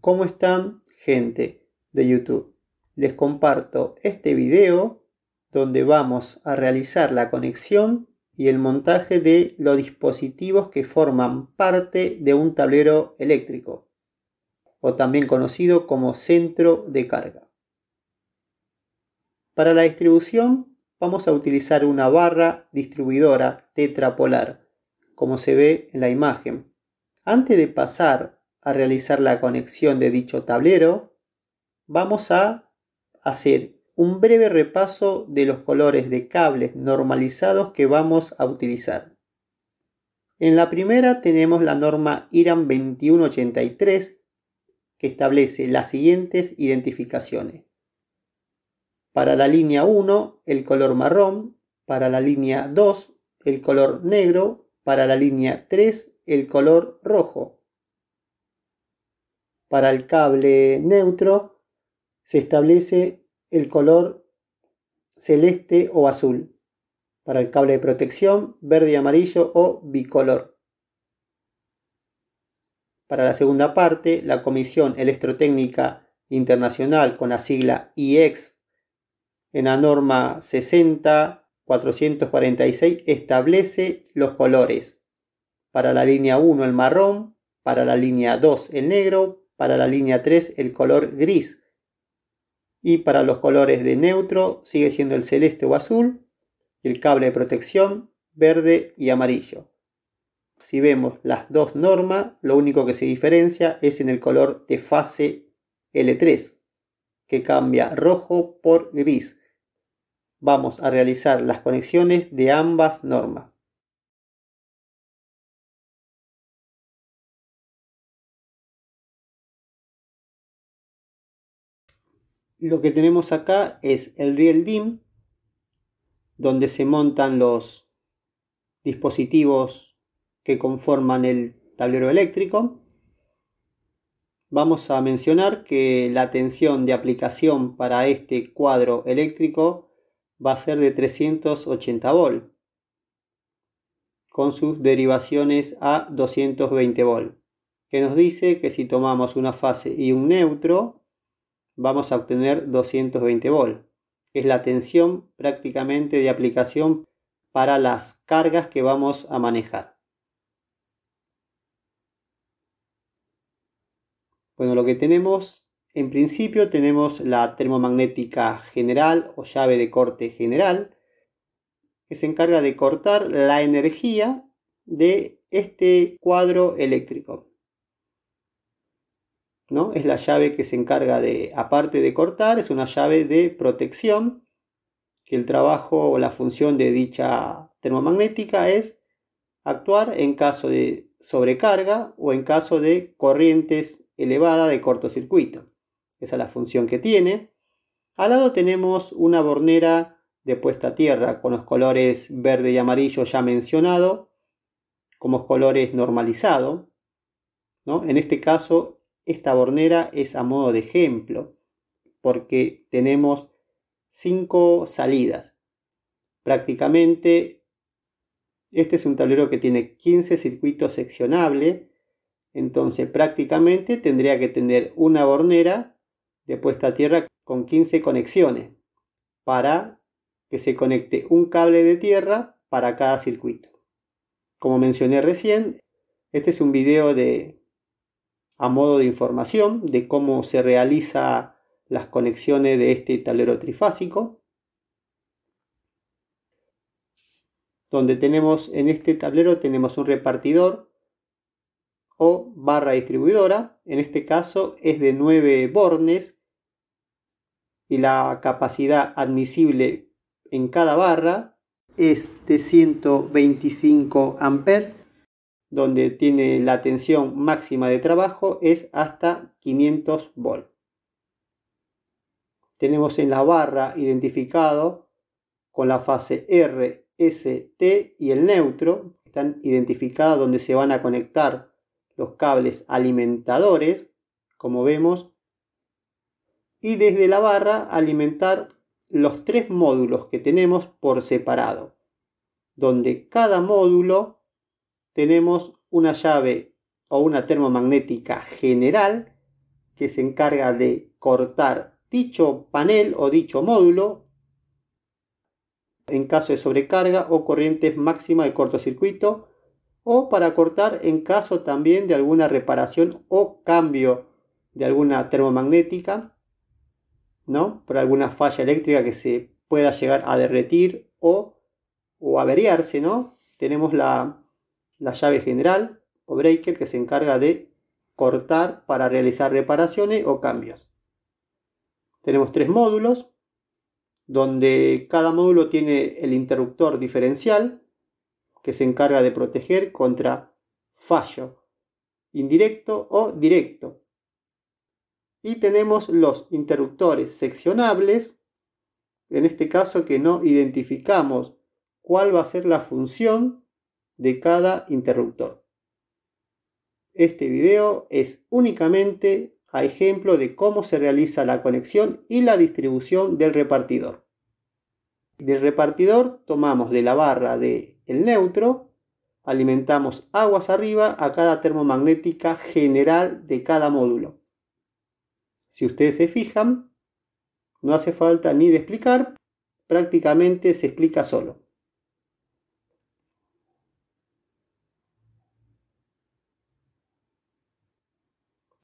¿Cómo están gente de YouTube? Les comparto este video donde vamos a realizar la conexión y el montaje de los dispositivos que forman parte de un tablero eléctrico o también conocido como centro de carga. Para la distribución vamos a utilizar una barra distribuidora tetrapolar como se ve en la imagen. Antes de pasar a realizar la conexión de dicho tablero, vamos a hacer un breve repaso de los colores de cables normalizados que vamos a utilizar. En la primera tenemos la norma IRAM 2183 que establece las siguientes identificaciones. Para la línea 1 el color marrón, para la línea 2 el color negro, para la línea 3 el color rojo. Para el cable neutro se establece el color celeste o azul. Para el cable de protección, verde amarillo o bicolor. Para la segunda parte, la Comisión Electrotécnica Internacional con la sigla IEX en la norma 60446 establece los colores. Para la línea 1 el marrón, para la línea 2 el negro, para la línea 3 el color gris y para los colores de neutro sigue siendo el celeste o azul y el cable de protección verde y amarillo. Si vemos las dos normas, lo único que se diferencia es en el color de fase L3, que cambia rojo por gris. Vamos a realizar las conexiones de ambas normas. lo que tenemos acá es el riel DIM, donde se montan los dispositivos que conforman el tablero eléctrico. Vamos a mencionar que la tensión de aplicación para este cuadro eléctrico va a ser de 380 volt con sus derivaciones a 220 volt, que nos dice que si tomamos una fase y un neutro, vamos a obtener 220 volt. Es la tensión prácticamente de aplicación para las cargas que vamos a manejar. Bueno, lo que tenemos, en principio tenemos la termomagnética general o llave de corte general, que se encarga de cortar la energía de este cuadro eléctrico. Es la llave que se encarga de, aparte de cortar, es una llave de protección, que el trabajo o la función de dicha termomagnética es actuar en caso de sobrecarga o en caso de corrientes elevada de cortocircuito. Esa es la función que tiene. Al lado tenemos una bornera de puesta a tierra con los colores verde y amarillo ya mencionado como colores normalizado. ¿no? En este caso esta bornera es a modo de ejemplo porque tenemos cinco salidas. Prácticamente este es un tablero que tiene 15 circuitos seccionables, entonces prácticamente tendría que tener una bornera de puesta a tierra con 15 conexiones para que se conecte un cable de tierra para cada circuito. Como mencioné recién, este es un video de a modo de información de cómo se realiza las conexiones de este tablero trifásico, donde tenemos en este tablero tenemos un repartidor o barra distribuidora, en este caso es de 9 bornes y la capacidad admisible en cada barra es de 125 amperes donde tiene la tensión máxima de trabajo es hasta 500 volt. Tenemos en la barra identificado con la fase R, S, T y el neutro. Están identificadas donde se van a conectar los cables alimentadores, como vemos. Y desde la barra alimentar los tres módulos que tenemos por separado, donde cada módulo tenemos una llave o una termomagnética general que se encarga de cortar dicho panel o dicho módulo en caso de sobrecarga o corrientes máxima de cortocircuito o para cortar en caso también de alguna reparación o cambio de alguna termomagnética, ¿no? Por alguna falla eléctrica que se pueda llegar a derretir o, o averiarse, ¿no? Tenemos la, la llave general o breaker que se encarga de cortar para realizar reparaciones o cambios. Tenemos tres módulos donde cada módulo tiene el interruptor diferencial que se encarga de proteger contra fallo indirecto o directo. Y tenemos los interruptores seccionables, en este caso que no identificamos cuál va a ser la función de cada interruptor. Este video es únicamente a ejemplo de cómo se realiza la conexión y la distribución del repartidor. Del repartidor tomamos de la barra de el neutro, alimentamos aguas arriba a cada termomagnética general de cada módulo. Si ustedes se fijan, no hace falta ni de explicar, prácticamente se explica solo.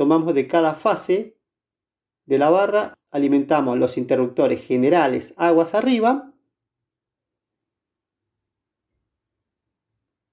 tomamos de cada fase de la barra, alimentamos los interruptores generales aguas arriba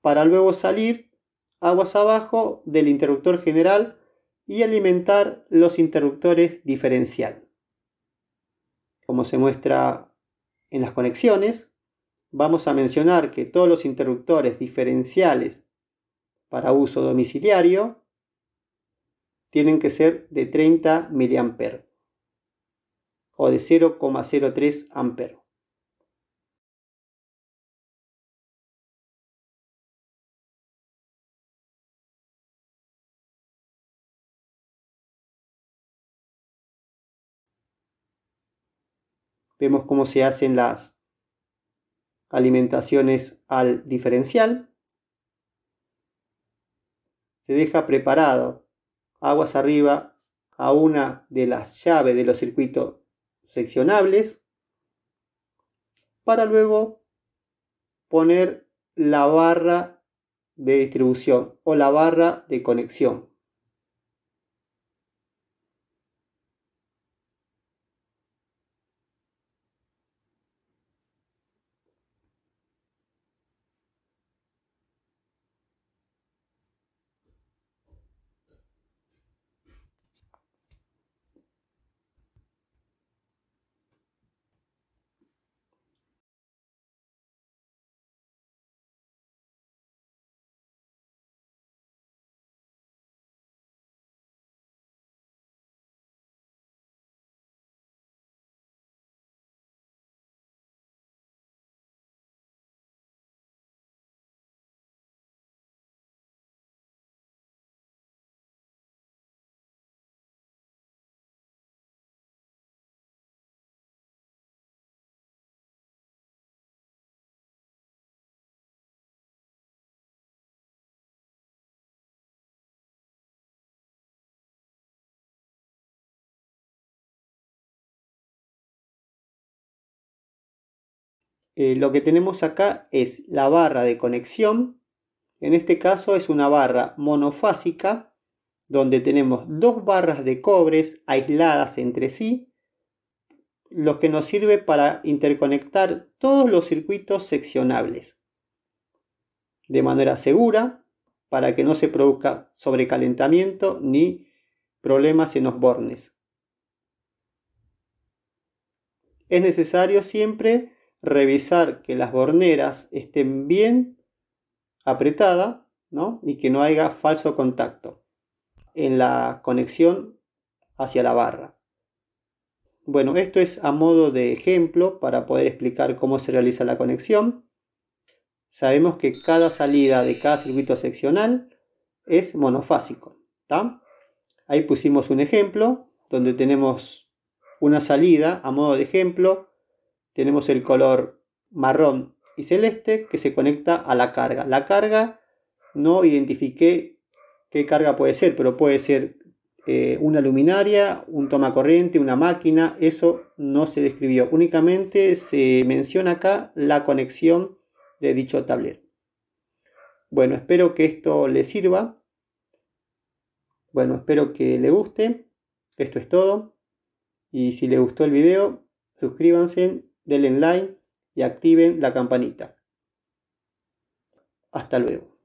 para luego salir aguas abajo del interruptor general y alimentar los interruptores diferencial. Como se muestra en las conexiones, vamos a mencionar que todos los interruptores diferenciales para uso domiciliario tienen que ser de 30 mA o de 0,03 A. Vemos cómo se hacen las alimentaciones al diferencial. Se deja preparado aguas arriba a una de las llaves de los circuitos seccionables para luego poner la barra de distribución o la barra de conexión. Eh, lo que tenemos acá es la barra de conexión. En este caso es una barra monofásica donde tenemos dos barras de cobres aisladas entre sí, lo que nos sirve para interconectar todos los circuitos seccionables de manera segura para que no se produzca sobrecalentamiento ni problemas en los bornes. Es necesario siempre revisar que las borneras estén bien apretadas y que no haya falso contacto en la conexión hacia la barra. Bueno, esto es a modo de ejemplo para poder explicar cómo se realiza la conexión. Sabemos que cada salida de cada circuito seccional es monofásico. Ahí pusimos un ejemplo donde tenemos una salida a modo de ejemplo tenemos el color marrón y celeste que se conecta a la carga. La carga no identifiqué qué carga puede ser, pero puede ser eh, una luminaria, un toma corriente una máquina, eso no se describió. Únicamente se menciona acá la conexión de dicho tablero. Bueno, espero que esto le sirva. Bueno, espero que le guste. Esto es todo. Y si le gustó el video, suscríbanse denle like y activen la campanita. Hasta luego.